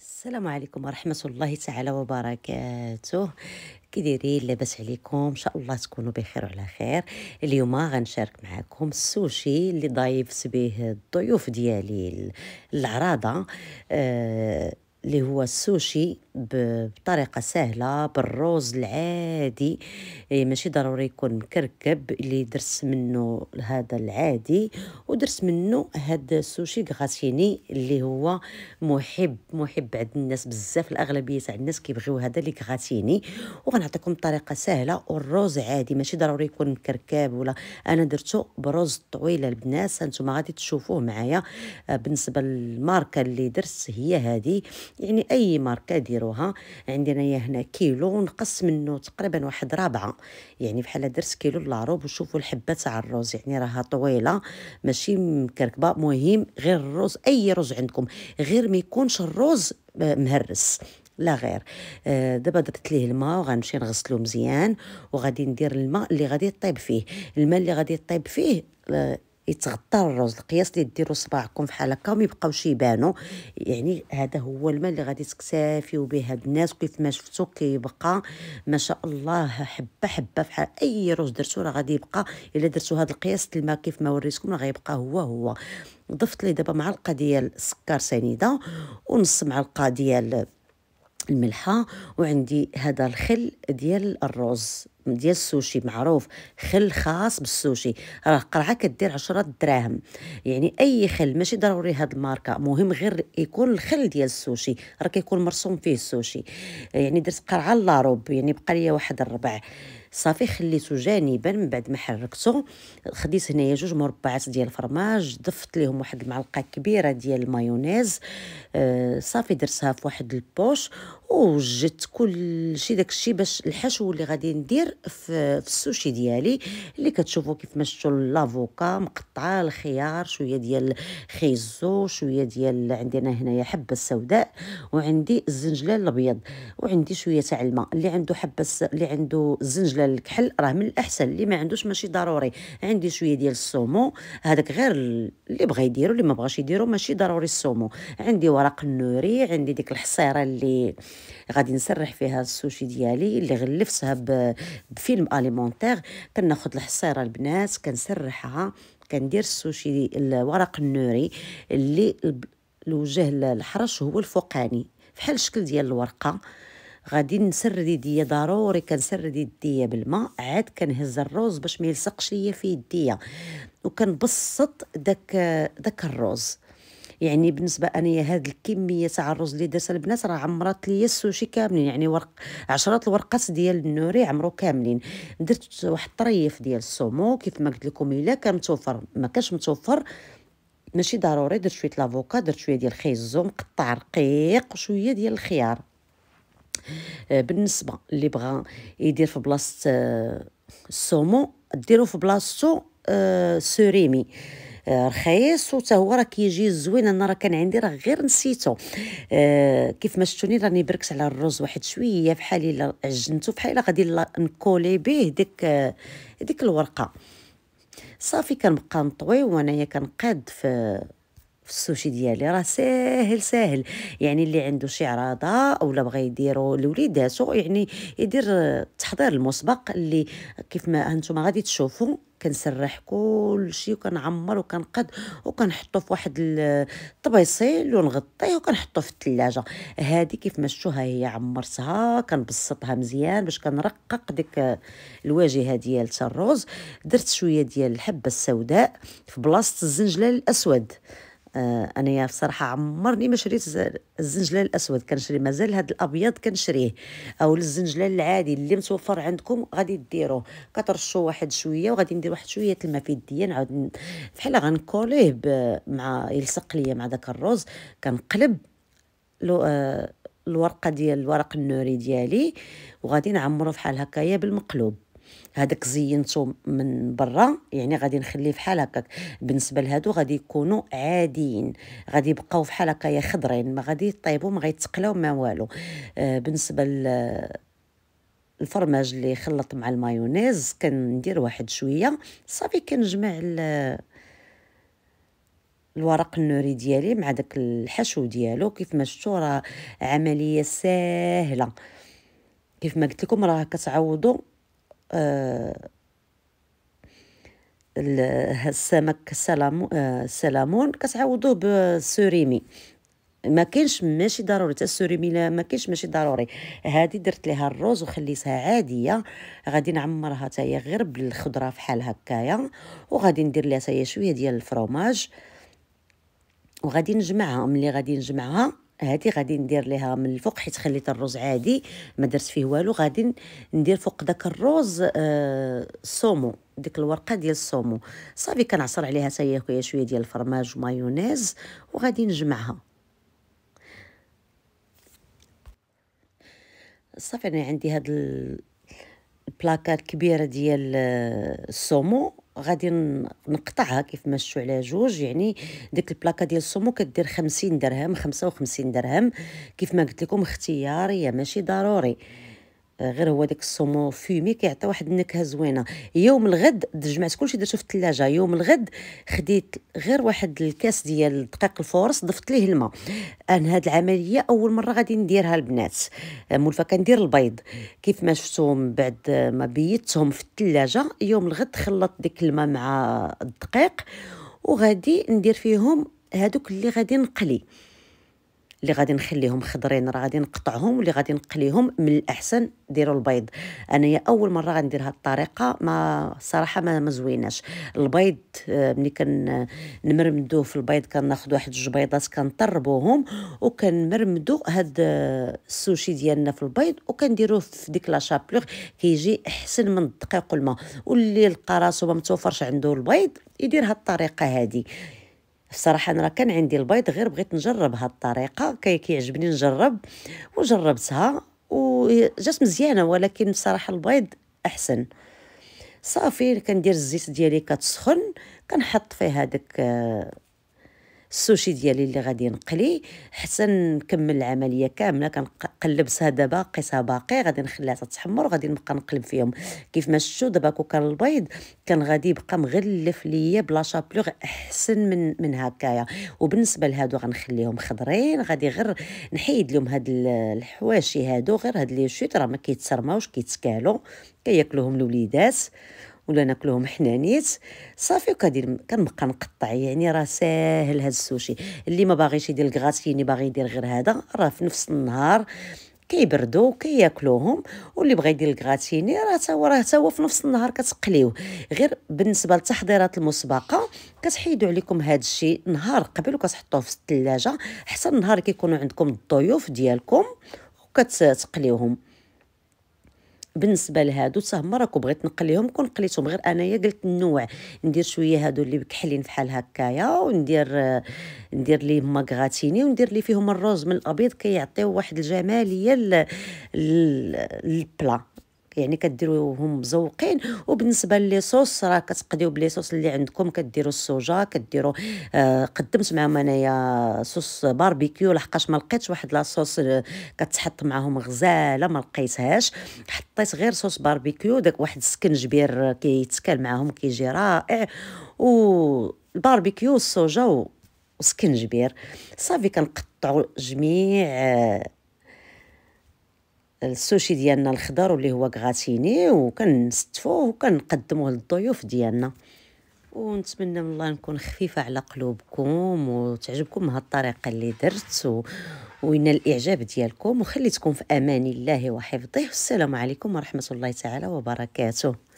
السلام عليكم ورحمة الله تعالى وبركاته كي دايرين لاباس عليكم ان شاء الله تكونوا بخير وعلى خير اليوم غنشارك معكم السوشي اللي ضايفت به الضيوف ديالي العراضه أه اللي هو السوشي بطريقة سهلة بالروز العادي إيه، ماشي ضروري يكون مكركب اللي درس منه هذا العادي ودرس منه هذا السوشي غاسيني اللي هو محب محب عند الناس بزاف الأغلبية تاع الناس كيبغيو هذا اللي غاسيني وغنعطيكم طريقة سهلة والروز عادي ماشي ضروري يكون مكركب ولا أنا درته بروز طويلة البنات هانتوما غادي تشوفوه معايا آه، بالنسبة للماركة اللي درس هي هذه يعني اي ماركه ديروها عندنا يا هنا كيلو ونقص منه تقريبا واحد رابعه يعني بحال درت كيلو لاروب وشوفوا الحبه تاع الرز يعني راها طويله ماشي مكركبه مهم غير الرز اي رز عندكم غير ما يكونش الرز مهرس لا غير آه، دابا درت ليه الماء وغنمشي نغسلو مزيان وغادي ندير الماء اللي غادي يطيب فيه الماء اللي غادي يطيب فيه آه، يتغطى الرز القياس اللي ديروا صباعكم بحال هكا وما يبقاوش يبانوا يعني هذا هو الماء اللي غادي تكتافيو به هاد الناس كيف ما شفتوا كيبقى ما شاء الله حبه حبه بحال اي رز درتو راه غادي يبقى الا درتو هاد القياس الماء كيف ما وريتكم راه غيبقى هو هو ضفت لي دابا معلقه ديال السكر سنيده ونص معلقه ديال الملحة وعندي هذا الخل ديال الرز ديال السوشي معروف خل خاص بالسوشي راه قرعه كدير 10 دراهم يعني اي خل ماشي ضروري هاد الماركه مهم غير يكون الخل ديال السوشي راه كيكون مرسوم فيه السوشي يعني درت قرعه لاروب يعني بقى لي واحد الربع صافي خليته جانبا من بعد ما حركته خديت هنايا جوج مربعات ديال الفرماج ضفت ليهم واحد المعلقه كبيره ديال المايونيز آه صافي درتها في واحد البوش وجدت كل شيء داك الشيء باش الحشو اللي غادي ندير في, في السوشي ديالي اللي كتشوفوا كيف ما شفتوا لافوكا مقطعه الخيار شويه ديال خيزو شويه ديال عندنا هنايا حبه السوداء وعندي الزنجلان الابيض وعندي شويه تاع الماء اللي عنده حبه اللي عنده الزنجلان الكحل راه من الاحسن اللي ما عندوش ماشي ضروري عندي شويه ديال السومو هذاك غير اللي بغى يديرو اللي ما بغاش يديرو ماشي ضروري السومو عندي ورق النوري عندي ديك الحصيره اللي غادي نسرح فيها السوشي ديالي اللي غلفتها بفيلم اليمونتير كناخذ الحصيره البنات كنسرحها كندير السوشي الورق النوري اللي الوجه الحرش هو الفوقاني بحال الشكل ديال الورقه غادي نسرد يديا ضروري كنسرد يديا بالماء عاد كنهز الروز باش ما يلصقش ليا في يديا وكنبسط داك داك الروز يعني بالنسبه انايا هاد الكميه تاع الرز اللي دازها البنات راه عمرات لي السوشي كاملين يعني ورق عشرات الورقات ديال النوري عمرو كاملين درت واحد الطريف ديال السومو كيف ما قلت لكم الا كان متوفر ما كانش متوفر ماشي ضروري درت شويه لافوكا درت شويه ديال الخيزو مقطع رقيق وشويه ديال الخيار آه، بالنسبه اللي بغى يدير في بلاصه آه، السومو ديرو في بلاصتو آه، سوريمي آه، رخيص وتا هو راه كيجي زوين انا راه كان عندي راه غير نسيته آه، كيف ما شفتوني راني بركت على الرز واحد شويه فحال الا عجنته فحال الا غادي نكولي به ديك آه، ديك الورقه صافي كنبقى نطوي وانايا كنقاد في في السوشي ديالي راه ساهل ساهل يعني اللي عنده شي عراضه اولا بغى يديرو لوليداتو يعني يدير التحضير المسبق اللي كيف ما هانتوما غادي تشوفوا كنسرح كل شيء وكنعمر وكنقد وكنحطو في واحد الطبيصيل ونغطيه وكنحطو في الثلاجه هذه كيف ما شفتوها هي عمرتها كنبسطها مزيان باش كنرقق ديك الواجهه ديال الرز درت شويه ديال الحبه السوداء في بلاصه الزنجله الاسود آه، انايا بصراحه عمرني ما شريت الزنجلان الاسود كنشري مازال هذا الابيض كنشريه او الزنجلان العادي اللي متوفر عندكم غادي ديروه كترشوا واحد شويه وغادي ندير واحد شويه الماء في يديا نعاود بحال غنكوليه مع يلصق ليا مع داك الرز كنقلب لو آه الورقه ديال الورق النوري ديالي وغادي نعمرو بحال هكايا بالمقلوب هذاك زينته من برا يعني غادي نخليه فحال هكاك بالنسبه لهادو غادي يكونوا عاديين غادي يبقاو فحال يا خضرين ما غادي يطيبوا ما غيتقلاو ما والو آه بالنسبه ل الفرماج اللي خلط مع المايونيز كندير واحد شويه صافي كنجمع الورق النوري ديالي مع داك الحشو ديالو كيف ما شفتوا راه عمليه سهله كيف ما قلت لكم راه كتعوضوا آه، السمك السلامون آه، كتعوضوه بالسوريمي ما كاينش ماشي ضروري تا السوريمي ما كاينش ماشي ضروري هذه درت ليها الرز وخليتها عاديه غادي نعمرها حتى غير بالخضره فحال هكايا وغادي ندير ليها حتى شويه ديال الفروماج وغادي نجمعها ملي غادي نجمعها هذه غادي ندير لها من الفوق حيت خليت الرز عادي ما درت فيه والو غادي ندير فوق داك الرز آه ديك الورقه ديال الصومو صافي كنعصر عليها حتى هي شويه ديال الفرماج ومايونيز وغادي نجمعها صافي انا عندي هاد البلاكات كبيره ديال آه، الصومو غادي نقطعها كيف ما شتو على جوج يعني ديك البلاكه ديال السمو كدير 50 درهم 55 درهم كيف ما قلت لكم اختياريه ماشي ضروري غير هو داك الصومون فومي كيعطي واحد النكهه زوينه يوم الغد جمعت كلشي درتو في الثلاجه يوم الغد خديت غير واحد الكاس ديال الدقيق الفورس ضفت ليه الماء انا هاد العمليه اول مره غادي نديرها البنات مولفا كندير البيض كيف ما من بعد ما بيتهم في الثلاجه يوم الغد خلطت ديك الماء مع الدقيق وغادي ندير فيهم هادوك اللي غادي نقلي اللي غادي نخليهم خضرين راه غادي نقطعهم واللي غادي نقليهم من الاحسن ديروا البيض انايا اول مره غندير هاد الطريقه ما صراحه ما, ما زويناش البيض آه، ملي كنمرمدوه في البيض كناخذ واحد جوج بيضات كنطربوهم وكنمرمدو هاد آه، السوشي ديالنا في البيض وكنديروه في ديك لا شابلوغ كيجي احسن من الدقيق والماء واللي لقى راسو ما متوفرش عنده البيض يدير هاد الطريقه هادي الصراحه انا كان عندي البيض غير بغيت نجرب هاد الطريقه كيعجبني نجرب وجربتها وجات مزيانه ولكن بصراحه البيض احسن صافي كندير الزيت ديالي كتسخن كنحط فيه هذاك آه، السوشي ديالي اللي غادي نقلي حسن نكمل العمليه كامله كنقلب دابا قيسها باقي غادي نخليها تتحمر وغادي نبقى نقلب فيهم كيف ما شفتوا دابا كوكان كان البيض كان غادي يبقى مغلف ليا بلا شابلوغ احسن من من هكايا وبالنسبه لهادو غنخليهم خضرين غادي غير نحيد لهم هاد الحواشي هادو غير هاد لي شوت راه ما كيتسرماوش كيتسكالو كياكلوهم الوليدات ولا ناكلوهم حنانيت صافي وكادير كنبقى نقطع يعني راه ساهل هاد السوشي اللي ما باغيش يدير الكغاتيني باغي يدير غير هذا راه في نفس النهار كيبردوا كياكلوهم واللي بغى يدير الكغاتيني راه حتى هو راه هو في نفس النهار كتقليوه غير بالنسبه للتحضيرات المسبقه كتحيدوا عليكم هذا الشيء نهار قبل وكتحطوه في الثلاجه حتى النهار كيكونوا عندكم الضيوف ديالكم وكتقليوهم بالنسبه لهادو تاهما راكو بغيت نقليهم كون قليتهم غير انايا قلت النوع ندير شويه هادو اللي بكحلين فحال هكايا وندير ندير ليهم ماغاتيني وندير لي فيهم الروز من الابيض كيعطيو كي واحد الجماليه للبلا يعني كديروهم مزوقين وبالنسبه لي صوص راه كتقديو بلي صوص اللي عندكم كديروا السوجا كديروا آه قدمت معاهم انايا صوص باربيكيو لحقاش ما لقيتش واحد لا صوص آه، كتحط معاهم غزاله ما لقيتهاش حطيت غير صوص باربيكيو داك واحد السكنجبير كيتكال معاهم كيجي رائع والباربيكيو الباربيكيو السوجا وسكنجبير صافي كنقطعوا جميع آه، السوشي ديالنا الخضر واللي هو كغاتيني وكنستفوه وكنقدموه للضيوف ديالنا ونتمنى من الله نكون خفيفه على قلوبكم وتعجبكم هالطريقه اللي درت و... وينال الاعجاب ديالكم وخليتكم في امان الله وحفظه والسلام عليكم ورحمه الله تعالى وبركاته